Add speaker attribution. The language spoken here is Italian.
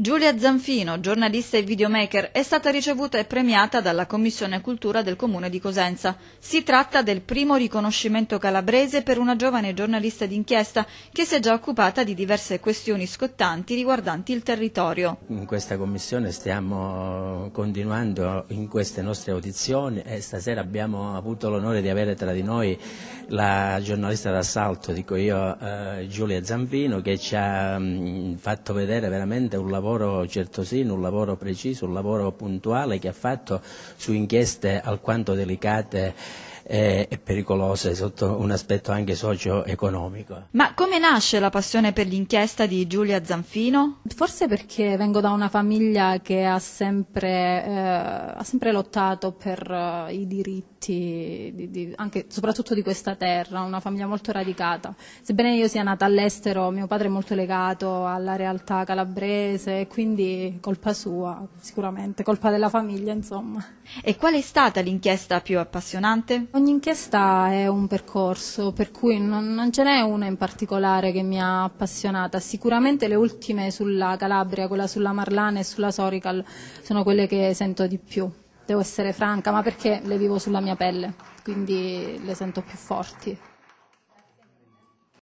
Speaker 1: Giulia Zanfino, giornalista e videomaker, è stata ricevuta e premiata dalla Commissione Cultura del Comune di Cosenza. Si tratta del primo riconoscimento calabrese per una giovane giornalista d'inchiesta che si è già occupata di diverse questioni scottanti riguardanti il territorio.
Speaker 2: In questa commissione stiamo continuando in queste nostre audizioni e stasera abbiamo avuto l'onore di avere tra di noi la giornalista d'assalto, dico io, eh, Giulia Zanfino, che ci ha mh, mm, fatto vedere veramente un lavoro lavoro certosino, un lavoro preciso, un lavoro puntuale che ha fatto su inchieste alquanto delicate eh, e pericolose sotto un aspetto anche socio-economico.
Speaker 1: Ma come nasce la passione per l'inchiesta di Giulia Zanfino? Forse perché vengo da una famiglia che ha sempre,
Speaker 3: eh, ha sempre lottato per eh, i diritti, di, di, anche, soprattutto di questa terra, una famiglia molto radicata. Sebbene io sia nata all'estero, mio padre è molto legato alla realtà calabrese, quindi colpa sua, sicuramente, colpa della famiglia, insomma.
Speaker 1: E qual è stata l'inchiesta più appassionante? Ogni inchiesta
Speaker 3: è un percorso, per cui non, non, ce n'è una in particolare che mi ha appassionata. Sicuramente le ultime sulla Calabria, quella sulla Marlana e sulla Sorical, sono quelle che sento di più. Devo essere franca, ma perché le vivo sulla mia pelle, quindi le sento più forti.